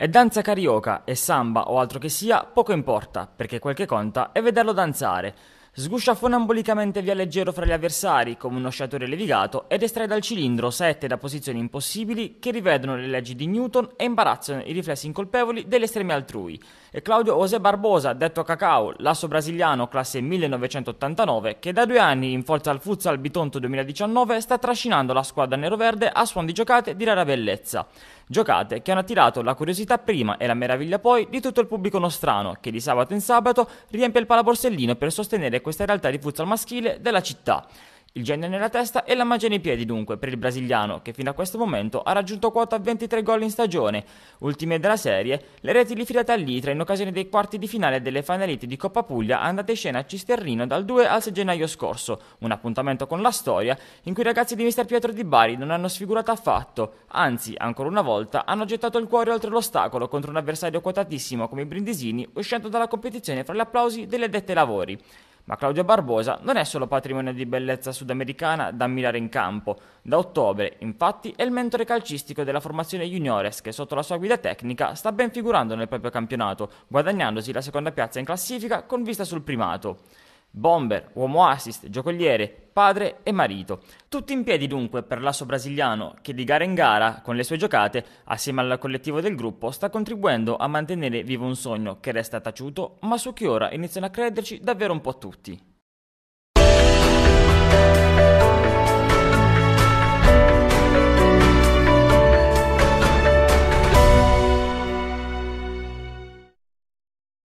È danza carioca, è samba o altro che sia, poco importa, perché quel che conta è vederlo danzare. Sguscia fonambolicamente via leggero fra gli avversari, come uno sciatore levigato, ed estrae dal cilindro sette da posizioni impossibili che rivedono le leggi di Newton e imbarazzano i riflessi incolpevoli degli estremi altrui. E Claudio José Barbosa, detto Cacao, lasso brasiliano classe 1989, che da due anni in forza al futsal Bitonto 2019 sta trascinando la squadra nero-verde a suon di giocate di rara bellezza. Giocate che hanno attirato la curiosità prima e la meraviglia poi di tutto il pubblico nostrano, che di sabato in sabato riempie il palaborsellino per sostenere questa realtà di futsal maschile della città il genio nella testa e la magia nei piedi dunque per il brasiliano che fino a questo momento ha raggiunto quota 23 gol in stagione, ultime della serie, le reti rifilate all'Itra in occasione dei quarti di finale delle finalite di Coppa Puglia andate in scena a Cisternino dal 2 al 6 gennaio scorso, un appuntamento con la storia in cui i ragazzi di Mister Pietro di Bari non hanno sfigurato affatto, anzi ancora una volta hanno gettato il cuore oltre l'ostacolo contro un avversario quotatissimo come i Brindisini uscendo dalla competizione fra gli applausi delle dette lavori. Ma Claudio Barbosa non è solo patrimonio di bellezza sudamericana da ammirare in campo. Da ottobre, infatti, è il mentore calcistico della formazione juniores che sotto la sua guida tecnica sta ben figurando nel proprio campionato, guadagnandosi la seconda piazza in classifica con vista sul primato. Bomber, uomo assist, giocoliere, padre e marito. Tutti in piedi dunque per l'asso brasiliano che di gara in gara, con le sue giocate, assieme al collettivo del gruppo, sta contribuendo a mantenere vivo un sogno che resta taciuto, ma su cui ora iniziano a crederci davvero un po' tutti.